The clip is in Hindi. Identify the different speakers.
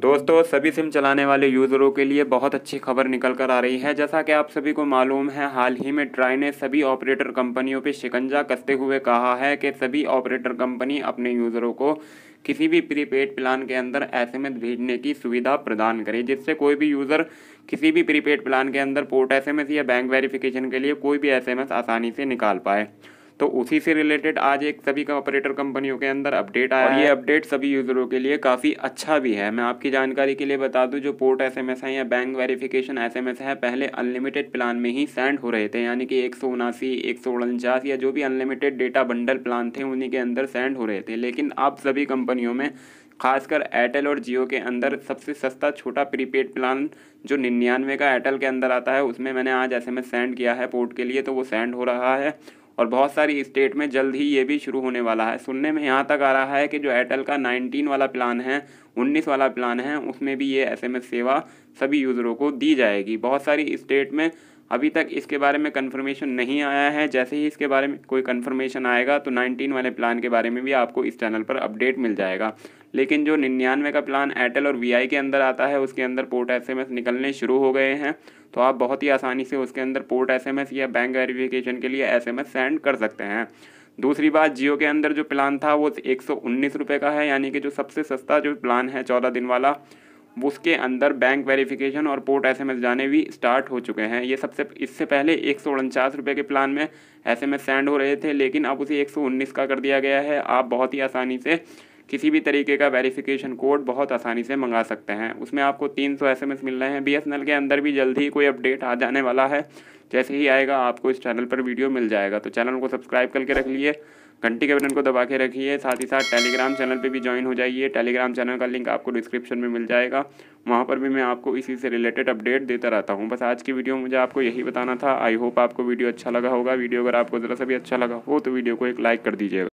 Speaker 1: दोस्तों सभी सिम चलाने वाले यूज़रों के लिए बहुत अच्छी खबर निकल कर आ रही है जैसा कि आप सभी को मालूम है हाल ही में ट्राई ने सभी ऑपरेटर कंपनियों पर शिकंजा कसते हुए कहा है कि सभी ऑपरेटर कंपनी अपने यूज़रों को किसी भी प्रीपेड प्लान के अंदर एस एम एस भेजने की सुविधा प्रदान करे जिससे कोई भी यूज़र किसी भी प्रीपेड प्लान के अंदर पोर्ट एस एम एस या बैंक वेरिफिकेशन के लिए कोई भी एस एम एस आसानी से निकाल पाए तो उसी से रिलेटेड आज एक सभी का ऑपरेटर कंपनियों के अंदर अपडेट आया और ये अपडेट सभी यूज़रों के लिए काफ़ी अच्छा भी है मैं आपकी जानकारी के लिए बता दूँ जो पोर्ट एस है या बैंक वेरिफिकेशन एस है पहले अनलिमिटेड प्लान में ही सेंड हो रहे थे यानी कि एक सौ उनासी एक सौ उनचास या जो भी अनलिमिटेड डेटा बंडल प्लान थे उन्हीं के अंदर सेंड हो रहे थे लेकिन अब सभी कंपनियों में खासकर एयरटेल और जियो के अंदर सबसे सस्ता छोटा प्रीपेड प्लान जो निन्यानवे का एयरटेल के अंदर आता है उसमें मैंने आज एस सेंड किया है पोर्ट के लिए तो वो सेंड हो रहा है और बहुत सारी स्टेट में जल्द ही ये भी शुरू होने वाला है सुनने में यहाँ तक आ रहा है कि जो एयरटेल का 19 वाला प्लान है 19 वाला प्लान है उसमें भी ये एसएमएस सेवा सभी यूज़रों को दी जाएगी बहुत सारी स्टेट में अभी तक इसके बारे में कन्फर्मेशन नहीं आया है जैसे ही इसके बारे में कोई कन्फर्मेशन आएगा तो 19 वाले प्लान के बारे में भी आपको इस चैनल पर अपडेट मिल जाएगा लेकिन जो निन्यानवे का प्लान एयरटेल और वी के अंदर आता है उसके अंदर पोर्ट एस निकलने शुरू हो गए हैं तो आप बहुत ही आसानी से उसके अंदर पोर्ट एस या बैंक वेरिफिकेशन के लिए एस सेंड कर सकते हैं दूसरी बात जियो के अंदर जो प्लान था वो एक सौ का है यानी कि जो सबसे सस्ता जो प्लान है चौदह दिन वाला उसके अंदर बैंक वेरिफिकेशन और पोर्ट एसएमएस जाने भी स्टार्ट हो चुके हैं ये सबसे इससे पहले एक सौ उनचास के प्लान में एसएमएस सेंड हो रहे थे लेकिन अब उसे एक सौ उन्नीस का कर दिया गया है आप बहुत ही आसानी से किसी भी तरीके का वेरिफिकेशन कोड बहुत आसानी से मंगा सकते हैं उसमें आपको तीन सौ एस मिल रहे हैं बी के अंदर भी जल्द ही कोई अपडेट आ जाने वाला है जैसे ही आएगा आपको इस चैनल पर वीडियो मिल जाएगा तो चैनल को सब्सक्राइब करके रख लिए घंटी के बटन को दबा के रखिए साथ ही साथ टेलीग्राम चैनल पे भी ज्वाइन हो जाइए टेलीग्राम चैनल का लिंक आपको डिस्क्रिप्शन में मिल जाएगा वहाँ पर भी मैं आपको इसी से रिलेटेड अपडेट देता रहता हूँ बस आज की वीडियो मुझे आपको यही बताना था आई होप आपको वीडियो अच्छा लगा होगा वीडियो अगर आपको ज़रा सा भी अच्छा लगा हो तो वीडियो को एक लाइक कर दीजिएगा